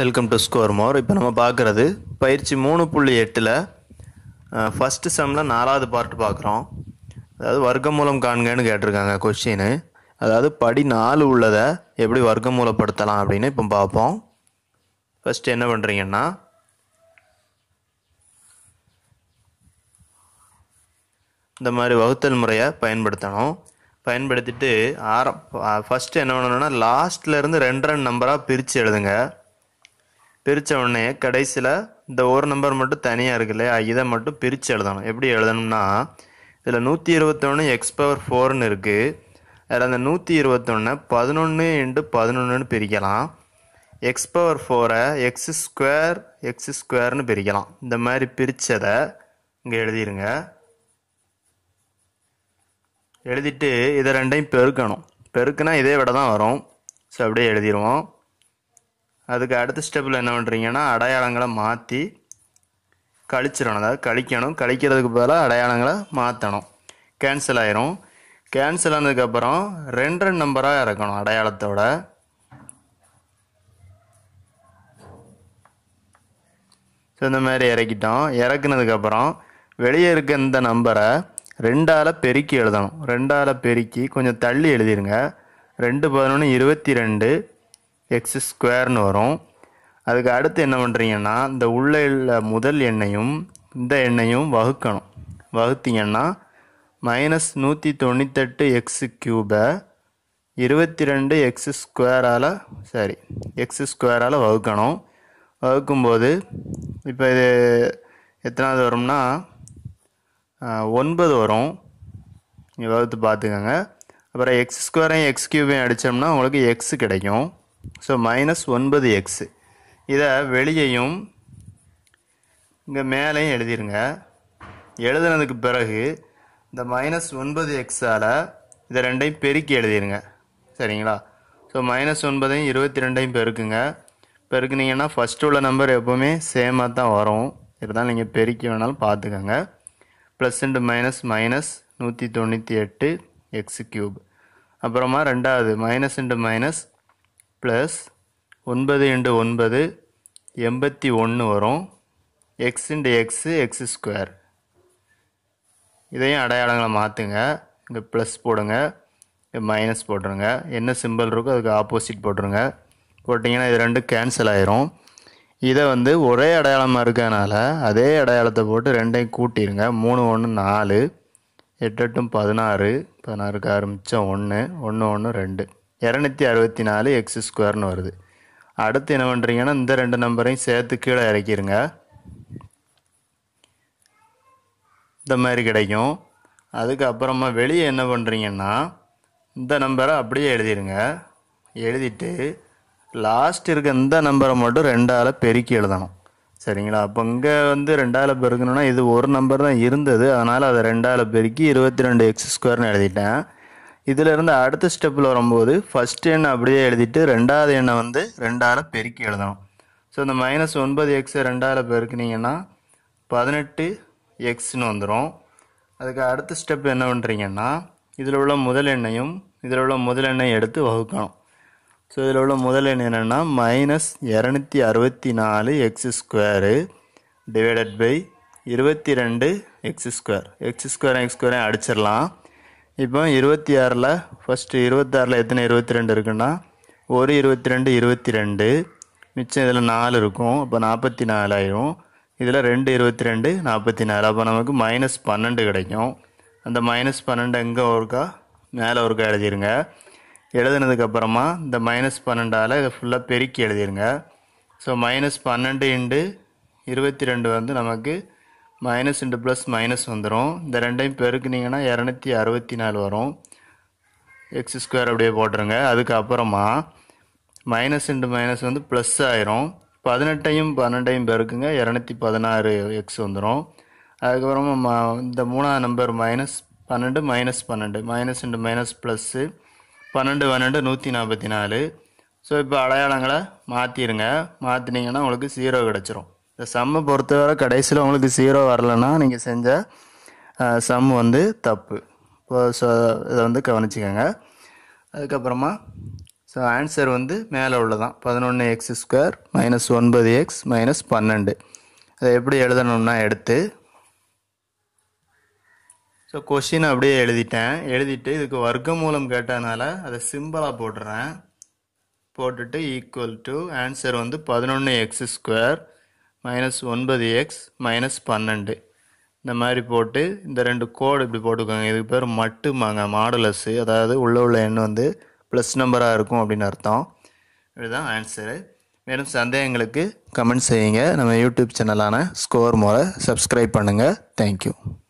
welcome to score more இப்போ நம்ம பார்க்குறது பயிற்சி மூணு புள்ளி எட்டில் ஃபஸ்ட்டு செம்மில் நாலாவது பார்ட் பார்க்குறோம் அதாவது மூலம் காண்கன்னு கேட்டிருக்காங்க கொஷின்னு அதாவது படி நாலு உள்ளதை எப்படி மூலப்படுத்தலாம் அப்படின்னு இப்போ பார்ப்போம் ஃபஸ்ட்டு என்ன பண்ணுறீங்கன்னா இந்த மாதிரி வகுத்தல் முறையை பயன்படுத்தணும் பயன்படுத்திட்டு ஆரம் ஃபஸ்ட்டு என்ன பண்ணணும்னா லாஸ்ட்லேருந்து ரெண்டு ரெண்டு நம்பராக பிரித்து எழுதுங்க பிரித்த உடனே கடைசியில் இந்த ஒரு நம்பர் மட்டும் தனியாக இல்லையா இதை மட்டும் பிரித்து எழுதணும் எப்படி எழுதணும்னா இதில் நூற்றி இருபத்தொன்று எக்ஸ் பவர் ஃபோர்னு இருக்குது அதில் அந்த நூற்றி இருபத்தொன்று பதினொன்று இன்ட்டு பதினொன்றுன்னு பிரிக்கலாம் எக்ஸ் பவர் ஃபோரை எக்ஸ் ஸ்கொயர் எக்ஸ் ஸ்கொயர்னு பிரிக்கலாம் இந்த மாதிரி பிரித்ததை இங்கே எழுதிடுங்க எழுதிட்டு இதை ரெண்டையும் பெருக்கணும் பெருக்குனா இதே விட தான் வரும் ஸோ அப்படியே எழுதிடுவோம் அதுக்கு அடுத்த ஸ்டெப்பில் என்ன பண்ணுறீங்கன்னா அடையாளங்களை மாற்றி கழிச்சிடணும் அதாவது கழிக்கணும் கழிக்கிறதுக்கு பதிலாக அடையாளங்களை மாற்றணும் கேன்சல் ஆயிரும் கேன்சல் ஆனதுக்கப்புறம் ரெண்டு ரெண்டு நம்பராக இறக்கணும் அடையாளத்தோட ஸோ இந்த மாதிரி இறக்கிட்டோம் இறக்குனதுக்கப்புறம் வெளியே இருக்க இந்த நம்பரை ரெண்டால் பெருக்கி எழுதணும் ரெண்டால் பெருக்கி கொஞ்சம் தள்ளி எழுதிருங்க ரெண்டு பதினொன்று இருபத்தி ரெண்டு எக்ஸ் ஸ்கொயர்னு வரும் அதுக்கு அடுத்து என்ன பண்ணுறீங்கன்னா இந்த உள்ளே உள்ள முதல் எண்ணையும் இந்த எண்ணையும் வகுக்கணும் வகுத்தீங்கன்னா மைனஸ் நூற்றி தொண்ணூத்தெட்டு எக்ஸ் க்யூபை இருபத்தி ரெண்டு எக்ஸ் ஸ்கொயரால் சாரி எக்ஸ் ஸ்கொயரால் வகுக்கணும் வகுக்கும்போது இப்போ இது எத்தனாவது வரும்னா ஒன்பது வரும் நீங்கள் வகுத்து பார்த்துக்கோங்க அப்புறம் எக்ஸ் ஸ்கொயரையும் எக்ஸ் க்யூபையும் அடித்தோம்னா உங்களுக்கு எக்ஸ் கிடைக்கும் ஸோ மைனஸ் ஒன்பது எக்ஸு இதை வெளியையும் இங்கே மேலேயும் எழுதிருங்க எழுதுனதுக்கு பிறகு இந்த மைனஸ் ஒன்பது எக்ஸால் இதை ரெண்டையும் பெருக்கி எழுதிருங்க சரிங்களா ஸோ மைனஸ் ஒன்பதையும் இருபத்தி ரெண்டையும் பெருக்குங்க பெருக்குனிங்கன்னா ஃபஸ்ட்டு உள்ள நம்பர் எப்போவுமே சேமாக தான் வரும் இருந்தாலும் நீங்கள் பெருக்கி வேணாலும் பார்த்துக்கோங்க ப்ளஸ் அண்டு மைனஸ் மைனஸ் நூற்றி தொண்ணூற்றி எட்டு எக்ஸ் க்யூப் அப்புறமா ரெண்டாவது மைனஸ் இன்ட்டு மைனஸ் ப்ளஸ் ஒன்பது இன்டு ஒன்பது எண்பத்தி ஒன்று வரும் x into x x square இதையும் அடையாளங்களை மாற்றுங்க இங்கே ப்ளஸ் போடுங்க மைனஸ் போட்டுருங்க என்ன சிம்பிள் இருக்கோ அதுக்கு ஆப்போசிட் போட்டுருங்க போட்டிங்கன்னா இது ரெண்டும் கேன்சல் ஆயிரும் இதை வந்து ஒரே அடையாளமாக இருக்கனால அதே அடையாளத்தை போட்டு ரெண்டையும் கூட்டிடுங்க மூணு ஒன்று நாலு எட்டு எட்டும் பதினாறு பதினாறுக்கு ஆறு மிச்சம் ஒன்று ஒன்று ஒன்று ரெண்டு இரநூத்தி அறுபத்தி நாலு எக்ஸ் ஸ்கொயர்னு வருது அடுத்து என்ன பண்ணுறீங்கன்னா இந்த ரெண்டு நம்பரையும் சேர்த்து கீழே இறக்கிடுங்க இந்த மாதிரி கிடைக்கும் அதுக்கப்புறமா வெளியே என்ன பண்ணுறீங்கன்னா இந்த நம்பரை அப்படியே எழுதிடுங்க எழுதிட்டு லாஸ்ட் இருக்க இந்த நம்பரை மட்டும் ரெண்டால் பெருக்கி எழுதணும் சரிங்களா அப்போ இங்கே வந்து ரெண்டாவில் பெருக்கணும்னா இது ஒரு நம்பர் தான் இருந்தது அதனால் அதை ரெண்டாவில் பெருக்கி இருபத்தி ரெண்டு எக்ஸ் ஸ்கொயர்னு எழுதிட்டேன் இருந்து அடுத்த ஸ்டெப்பில் வரும்போது ஃபஸ்ட் எண்ணை அப்படியே எழுதிட்டு ரெண்டாவது எண்ணை வந்து ரெண்டால் பெருக்கி எழுதணும் ஸோ இந்த மைனஸ் ஒன்பது எக்ஸை ரெண்டால் பெருக்குனிங்கன்னா பதினெட்டு எக்ஸ்னு வந்துடும் அதுக்கு அடுத்த ஸ்டெப் என்ன பண்ணுறீங்கன்னா இதில் உள்ள முதல் எண்ணையும் இதில் உள்ள முதல் எண்ணையும் எடுத்து வகுக்கணும் ஸோ இதில் உள்ள முதல் எண் என்னென்னா மைனஸ் இரநூத்தி அறுபத்தி நாலு எக்ஸ் ஸ்கொயரு டிவைடட் பை இருபத்தி ரெண்டு x square x square x ஸ்கொயரையும் அடிச்சிடலாம் இப்போ இருபத்தி ஆறில் ஃபஸ்ட்டு இருபத்தாறில் எத்தனை இருபத்தி ரெண்டு இருக்குன்னா ஒரு இருபத்தி ரெண்டு இருபத்தி ரெண்டு மிச்சம் இதில் நாலு இருக்கும் அப்போ நாற்பத்தி நாலாயிரும் இதில் ரெண்டு இருபத்தி ரெண்டு நாற்பத்தி நாலு அப்போ நமக்கு மைனஸ் பன்னெண்டு கிடைக்கும் அந்த மைனஸ் பன்னெண்டு எங்கே ஒருக்கா மேலே ஒருக்கா எழுதிடுங்க எழுதுனதுக்கப்புறமா இந்த மைனஸ் பன்னெண்டால் இதை ஃபுல்லாக பெருக்கி எழுதிடுங்க ஸோ மைனஸ் பன்னெண்டு இண்டு இருபத்தி ரெண்டு வந்து நமக்கு மைனஸ் இன்டு ப்ளஸ் மைனஸ் வந்துடும் இந்த ரெண்டையும் பெருக்குனிங்கன்னா இரநூத்தி அறுபத்தி நாலு வரும் எக்ஸ் ஸ்கொயர் அப்படியே போட்டுருங்க அதுக்கப்புறமா மைனஸ் இன்டு மைனஸ் வந்து ப்ளஸ் ஆயிரும் பதினெட்டையும் பன்னெண்டையும் பெருக்குங்க இரநூத்தி பதினாறு எக்ஸ் வந்துடும் அதுக்கப்புறமா மா இந்த மூணாவது நம்பர் மைனஸ் பன்னெண்டு மைனஸ் பன்னெண்டு மைனஸ் இன்டு மைனஸ் ப்ளஸ்ஸு பன்னெண்டு பன்னெண்டு நூற்றி நாற்பத்தி நாலு ஸோ இப்போ அடையாளங்களை மாற்றிடுங்க மாற்றினீங்கன்னா உங்களுக்கு ஜீரோ கிடச்சிரும் இந்த சம்மை பொறுத்தவரை கடைசியில் உங்களுக்கு ஜீரோ வரலன்னா நீங்கள் செஞ்ச சம் வந்து தப்பு இப்போ ஸோ இதை வந்து கவனிச்சிக்கோங்க அதுக்கப்புறமா ஸோ ஆன்சர் வந்து மேலே உள்ளதான் பதினொன்று எக்ஸ் ஸ்கொயர் மைனஸ் ஒன்பது எக்ஸ் மைனஸ் பன்னெண்டு அதை எப்படி எழுதணும்னா எடுத்து ஸோ கொஷின் அப்படியே எழுதிட்டேன் எழுதிட்டு இதுக்கு வர்க்க மூலம் கேட்டதுனால அதை சிம்பிளாக போட்டுறேன் போட்டுட்டு ஈக்குவல் டு ஆன்சர் வந்து பதினொன்று எக்ஸ் ஸ்கொயர் மைனஸ் ஒன்பது எக்ஸ் மைனஸ் பன்னெண்டு இந்த மாதிரி போட்டு இந்த ரெண்டு கோடு இப்படி போட்டுக்கோங்க இதுக்கு பேர் மட்டுமாங்க மாடலஸ்ஸு அதாவது உள்ளே உள்ள எண் வந்து ப்ளஸ் நம்பராக இருக்கும் அப்படின்னு அர்த்தம் இதுதான் ஆன்சரு மேலும் சந்தேகங்களுக்கு கமெண்ட் செய்யுங்க நம்ம யூடியூப் சேனலான ஸ்கோர் முறை சப்ஸ்கிரைப் பண்ணுங்கள் தேங்க்யூ